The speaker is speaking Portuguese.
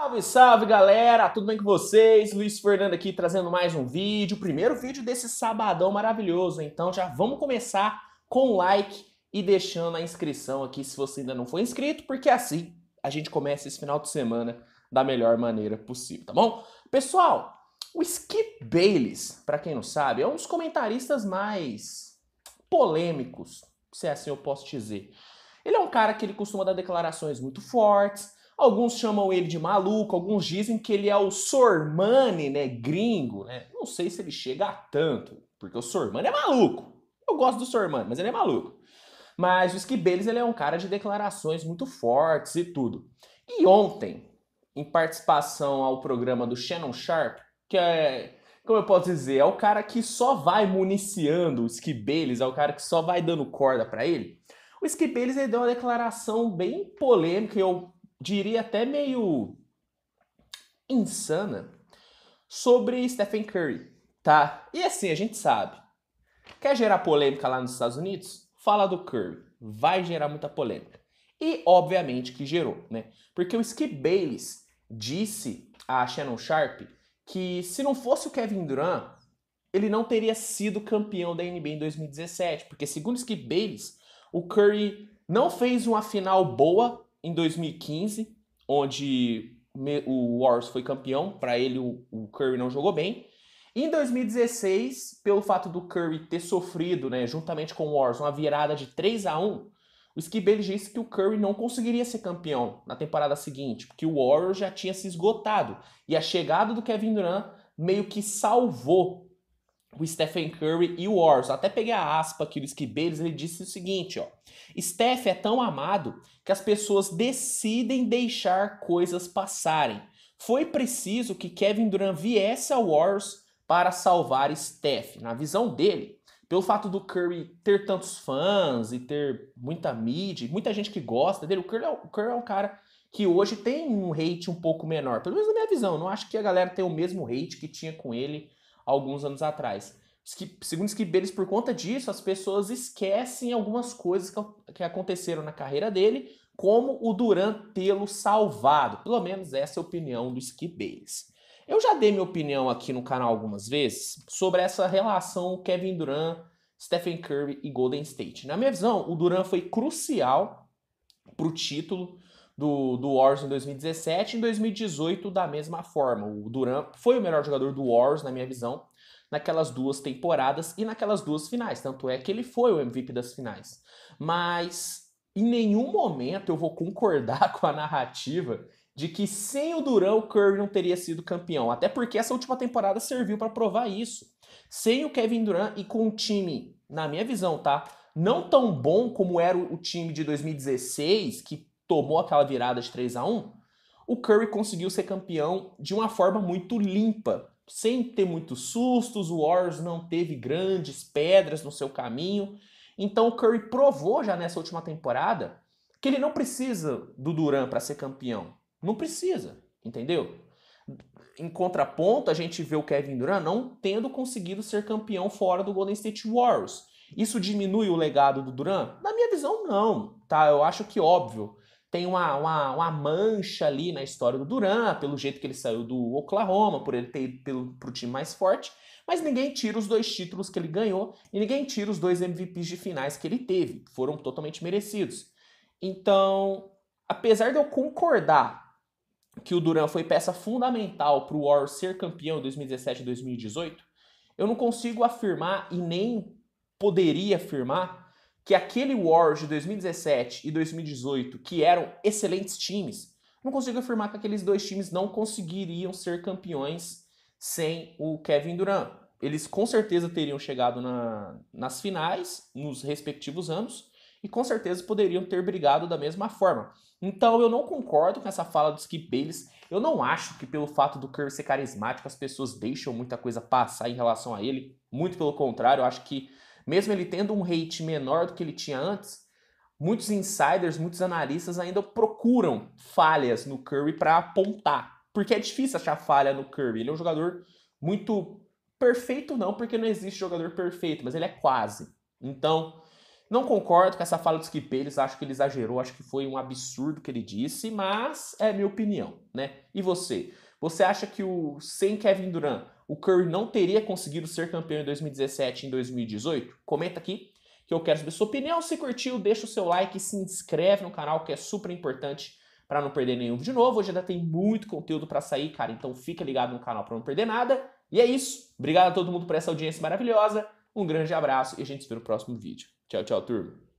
Salve, salve galera! Tudo bem com vocês? Luiz Fernando aqui trazendo mais um vídeo, primeiro vídeo desse sabadão maravilhoso. Então já vamos começar com o like e deixando a inscrição aqui se você ainda não for inscrito, porque assim a gente começa esse final de semana da melhor maneira possível, tá bom? Pessoal, o Skip Bayless, para quem não sabe, é um dos comentaristas mais polêmicos, se é assim eu posso dizer. Ele é um cara que ele costuma dar declarações muito fortes, Alguns chamam ele de maluco, alguns dizem que ele é o Sormani, né, gringo, né? Não sei se ele chega a tanto, porque o Sormani é maluco. Eu gosto do Sormani, mas ele é maluco. Mas o Esquibeles, ele é um cara de declarações muito fortes e tudo. E ontem, em participação ao programa do Shannon Sharp, que é, como eu posso dizer, é o cara que só vai municiando o Esquibeles, é o cara que só vai dando corda para ele. O Esquibeles ele deu uma declaração bem polêmica e eu diria até meio insana, sobre Stephen Curry, tá? E assim, a gente sabe. Quer gerar polêmica lá nos Estados Unidos? Fala do Curry. Vai gerar muita polêmica. E, obviamente, que gerou, né? Porque o Skip Bayless disse a Shannon Sharp que se não fosse o Kevin Durant, ele não teria sido campeão da NBA em 2017. Porque, segundo Skip Bayless, o Curry não fez uma final boa em 2015, onde o Warriors foi campeão, para ele o, Curry não jogou bem. E em 2016, pelo fato do Curry ter sofrido, né, juntamente com o Warriors, uma virada de 3 a 1 o Skibelli disse que o Curry não conseguiria ser campeão na temporada seguinte, porque o Warriors já tinha se esgotado. E a chegada do Kevin Durant meio que salvou o Stephen Curry e o Warriors. Até peguei a aspa aqui do Esquibeiros, ele disse o seguinte, ó. Steph é tão amado que as pessoas decidem deixar coisas passarem. Foi preciso que Kevin Durant viesse ao Warriors para salvar Steph. Na visão dele, pelo fato do Curry ter tantos fãs e ter muita mídia, muita gente que gosta dele, o Curry, é, o Curry é um cara que hoje tem um hate um pouco menor. Pelo menos na minha visão, não acho que a galera tem o mesmo hate que tinha com ele alguns anos atrás. Segundo Skip Bayless, por conta disso, as pessoas esquecem algumas coisas que aconteceram na carreira dele, como o Duran tê-lo salvado. Pelo menos essa é a opinião do Skip Bayless. Eu já dei minha opinião aqui no canal algumas vezes sobre essa relação Kevin Durant, Stephen Curry e Golden State. Na minha visão, o Durant foi crucial para o título do, do Warriors em 2017 em 2018 da mesma forma. O Duran foi o melhor jogador do Warriors, na minha visão, naquelas duas temporadas e naquelas duas finais. Tanto é que ele foi o MVP das finais. Mas em nenhum momento eu vou concordar com a narrativa de que sem o Durant o Curry não teria sido campeão. Até porque essa última temporada serviu para provar isso. Sem o Kevin Durant e com um time, na minha visão, tá? Não tão bom como era o time de 2016, que tomou aquela virada de 3 a 1 o Curry conseguiu ser campeão de uma forma muito limpa, sem ter muitos sustos, o Warriors não teve grandes pedras no seu caminho. Então o Curry provou já nessa última temporada que ele não precisa do Duran para ser campeão. Não precisa, entendeu? Em contraponto, a gente vê o Kevin Durant não tendo conseguido ser campeão fora do Golden State Warriors. Isso diminui o legado do Durant? Na minha visão, não. Tá, eu acho que óbvio tem uma, uma, uma, mancha ali na história do Duran, pelo jeito que ele saiu do Oklahoma, por ele ter ido pelo, pro time mais forte, mas ninguém tira os dois títulos que ele ganhou e ninguém tira os dois MVPs de finais que ele teve, foram totalmente merecidos. Então, apesar de eu concordar que o Duran foi peça fundamental para o Warriors ser campeão em 2017 e 2018, eu não consigo afirmar e nem poderia afirmar que aquele Warriors de 2017 e 2018, que eram excelentes times, não consigo afirmar que aqueles dois times não conseguiriam ser campeões sem o Kevin Durant. Eles com certeza teriam chegado na, nas finais, nos respectivos anos, e com certeza poderiam ter brigado da mesma forma. Então eu não concordo com essa fala do Skip Bayless. Eu não acho que pelo fato do Curry ser carismático as pessoas deixam muita coisa passar em relação a ele. Muito pelo contrário, eu acho que mesmo ele tendo um rate menor do que ele tinha antes, muitos insiders, muitos analistas ainda procuram falhas no Curry para apontar, porque é difícil achar falha no Curry. Ele é um jogador muito perfeito não, porque não existe jogador perfeito, mas ele é quase. Então, não concordo com essa fala do Skip eles acho que ele exagerou, acho que foi um absurdo que ele disse, mas é minha opinião, né? E você? Você acha que o sem Kevin Durant o Curry não teria conseguido ser campeão em 2017 e em 2018? Comenta aqui que eu quero saber sua opinião. Se curtiu, deixa o seu like, e se inscreve no canal que é super importante para não perder nenhum vídeo novo. Hoje ainda tem muito conteúdo para sair, cara, então fica ligado no canal para não perder nada. E é isso. Obrigado a todo mundo por essa audiência maravilhosa. Um grande abraço e a gente se vê no próximo vídeo. Tchau, tchau, turma.